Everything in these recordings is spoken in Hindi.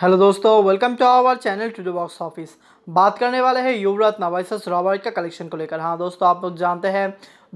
हेलो दोस्तों welcome to our channel to box office बात करने वाले हैं युवराज नवाइस रॉबर्ट का कलेक्शन को लेकर हाँ दोस्तों आप लोग जानते हैं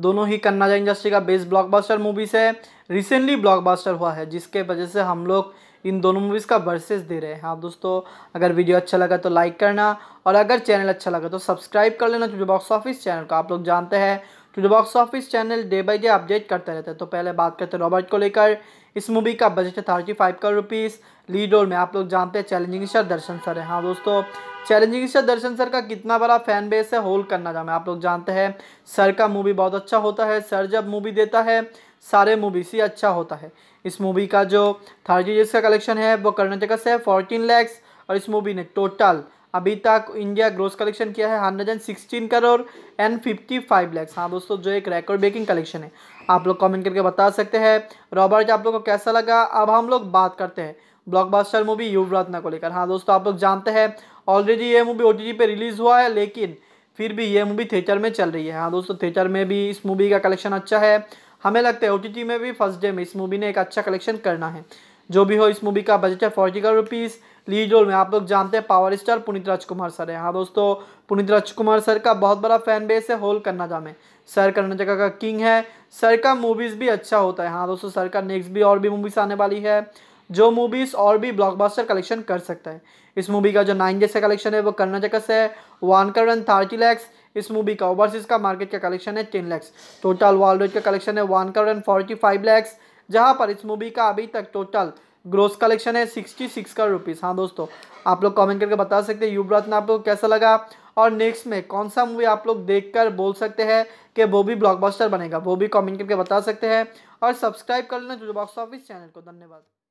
दोनों ही कन्नाजा इंडस्ट्री का बेस्ट ब्लॉकबस्टर मूवीज़ है रिसेंटली ब्लॉकबस्टर हुआ है जिसके वजह से हम लोग इन दोनों मूवीज़ का वर्सेस दे रहे हैं हाँ दोस्तों अगर वीडियो अच्छा लगा तो लाइक करना और अगर चैनल अच्छा लगा तो सब्सक्राइब कर लेना टू बॉक्स ऑफिस चैनल को आप लोग जानते हैं जो box office channel day by day update करते रहते हैं तो पहले बात करते हैं रॉबर्ट को लेकर इस मूवी का बजट है thirty five crore rupees lead role में आप लोग जानते हैं चैलेंजिंग स्टार दर्शन सर है हाँ दोस्तों चैलेंजिंग स्टार दर्शन सर का कितना बड़ा फैन बेस है होल्ड करना जाना आप लोग जानते हैं सर का मूवी बहुत अच्छा होता है सर जब मूवी देता है सारे मूवी से अच्छा होता है इस मूवी का जो थर्टी डेज का कलेक्शन है वो कर्नाटका से फोर्टीन लैक्स और इस मूवी ने टोटल अभी तक इंडिया ग्रोस कलेक्शन किया है hundred and sixteen crore and fifty five lakhs हाँ दोस्तों जो एक रिकॉर्ड ब्रेकिंग कलेक्शन है आप लोग कमेंट करके बता सकते हैं रॉबर्ट आप लोग को कैसा लगा अब हम लोग बात करते हैं ब्लॉकबस्टर मूवी युवरत्ना को लेकर हाँ दोस्तों आप लोग जानते हैं ऑलरेडी ये मूवी ओ पे रिलीज़ हुआ है लेकिन फिर भी ये मूवी थिएटर में चल रही है हाँ दोस्तों थिएटर में भी इस मूवी का कलेक्शन अच्छा है हमें लगता है ओ में भी फर्स्ट डे में इस मूवी ने एक अच्छा कलेक्शन करना है जो भी हो इस मूवी का बजट है forty crore rupees lead role में आप लोग जानते हैं power star Puneeth Rajkumar sir है हाँ दोस्तों पुनीत राजकुमार सर का बहुत बड़ा फैन बेस है होल कर्नाटक में सर कर्नाटका का किंग है सर का मूवीज़ भी अच्छा होता है हाँ दोस्तों सर का नेक्स्ट भी और भी मूवीज़ आने वाली है जो मूवीज़ और भी ब्लॉकबस्टर कलेक्शन कर सकता है इस मूवी का जो नाइन डेज का कलेक्शन है वो कर्नाटक से है वन करोड़ थर्टी लैक्स इस मूवी का ओवरसीज़ का मार्केट का कलेक्शन है टेन लैक्स टोटल वर्ल्ड का कलेक्शन है one crore and forty five lakhs जहाँ पर इस मूवी का अभी तक टोटल ग्रोस कलेक्शन है सिक्सटी सिक्स करोड़ रुपीज़ हाँ दोस्तों आप लोग कमेंट करके बता सकते हैं युवराज ने आप लोग कैसा लगा और नेक्स्ट में कौन सा मूवी आप लोग देखकर बोल सकते हैं कि वो भी ब्लॉकबस्टर बनेगा वो भी कमेंट करके बता सकते हैं और सब्सक्राइब कर लेना जो बॉक्स ऑफिस चैनल को धन्यवाद